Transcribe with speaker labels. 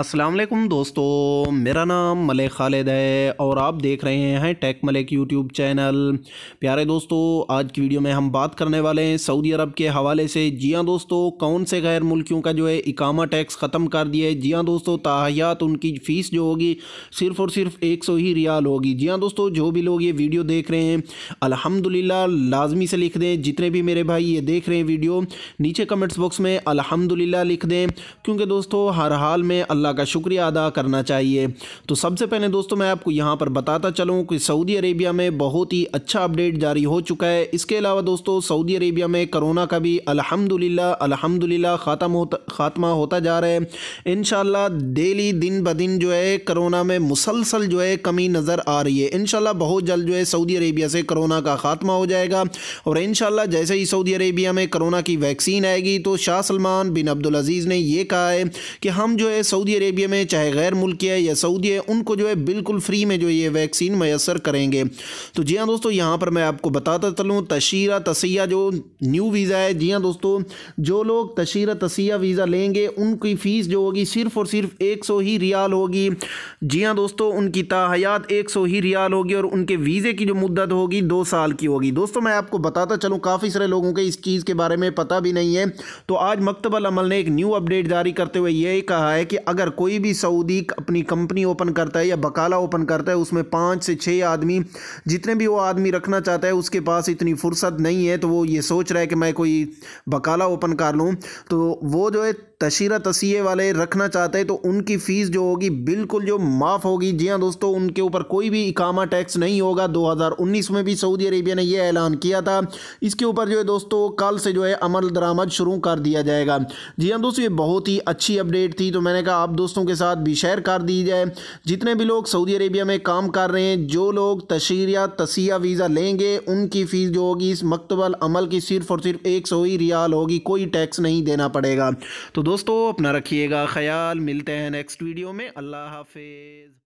Speaker 1: असलम दोस्तों मेरा नाम मलिक खालिद है और आप देख रहे हैं टेक मलिक यूट्यूब चैनल प्यारे दोस्तों आज की वीडियो में हम बात करने वाले हैं सऊदी अरब के हवाले से जी हाँ दोस्तों कौन से गैर मुल्कियों का जो है इकामा टैक्स ख़त्म कर दिए जी हाँ दोस्तों ताहियात उनकी फ़ीस जो होगी सिर्फ़ और सिर्फ एक सौ ही रियाल होगी जी हाँ दोस्तों जो भी लोग ये वीडियो देख रहे हैं अलहमदिल्ला लाजमी से लिख दें जितने भी मेरे भाई ये देख रहे हैं वीडियो नीचे कमेंट्स बॉक्स में अलहमदिल्ला लिख दें क्योंकि दोस्तों हर हाल में अल्लाह का शुक्रिया अदा करना चाहिए तो सबसे पहले दोस्तों मैं आपको यहाँ पर बताता चलूँ कि सऊदी अरेबिया में बहुत ही अच्छा अपडेट जारी हो चुका है इसके अलावा दोस्तों सऊदी अरेबिया में करोना का भी अलहमदिल्ला अलहमदिल्ला ख़त्म होता ख़ात्मा होता जा रहा है इन डेली दिन ब दिन जो है करोना में मुसलसल जो है कमी नज़र आ रही है इन बहुत जल्द जो है सऊदी अरेबिया से करोना का ख़ात्मा हो जाएगा और इन जैसे ही सऊदी अरेबिया में करोना की वैक्सीन आएगी तो शाह सलमान बिन अब्दुल अज़ीज़ ने यह कहा है कि हम जो है सऊदी सऊदी अरेबिया में चाहे गैर मुल्क है या सऊदी है उनको जो है बिल्कुल फ्री में जो ये वैक्सीन मैसर करेंगे तो जी हाँ दोस्तों यहाँ पर मैं आपको बताता चलूँ तशीरा तसिया जो न्यू वीज़ा है जी हाँ दोस्तों जो लोग तशीरा तसिया वीज़ा लेंगे उनकी फ़ीस जो होगी सिर्फ़ और सिर्फ एक सौ ही रियाल होगी जी हाँ दोस्तों उनकी ताहायात एक सौ ही रियाल होगी और उनके वीज़े की जो मुद्दत होगी दो साल की होगी दोस्तों मैं आपको बताता चलूँ काफ़ी सारे लोगों के इस चीज़ के बारे में पता भी नहीं है तो आज मकतबल अमल ने एक न्यू अपडेट जारी करते हुए यही कहा है कि अगर अगर कोई भी सऊदी अपनी कंपनी ओपन करता है या बकाला ओपन करता है उसमें पाँच से छः आदमी जितने भी वो आदमी रखना चाहता है उसके पास इतनी फुर्सत नहीं है तो वो ये सोच रहा है कि मैं कोई बकाला ओपन कर लूँ तो वो जो है तशीरा तसीह वाले रखना चाहते हैं तो उनकी फ़ीस जो होगी बिल्कुल जो माफ़ होगी जी हाँ दोस्तों उनके ऊपर कोई भी इकामा टैक्स नहीं होगा 2019 में भी सऊदी अरेबिया ने यह ऐलान किया था इसके ऊपर जो है दोस्तों कल से जो है अमल दरामद शुरू कर दिया जाएगा जी हाँ दोस्तों ये बहुत ही अच्छी अपडेट थी तो मैंने कहा आप आप दोस्तों के साथ भी शेयर कर दी जाए जितने भी लोग सऊदी अरेबिया में काम कर रहे हैं जो लोग तशीर या तसिया वीज़ा लेंगे उनकी फ़ीस जो होगी इस मकतबल अमल की सिर्फ और सिर्फ एक सौ ही रियाल होगी कोई टैक्स नहीं देना पड़ेगा तो दोस्तों अपना रखिएगा ख्याल मिलते हैं नेक्स्ट वीडियो में अल्लाह हाफिज़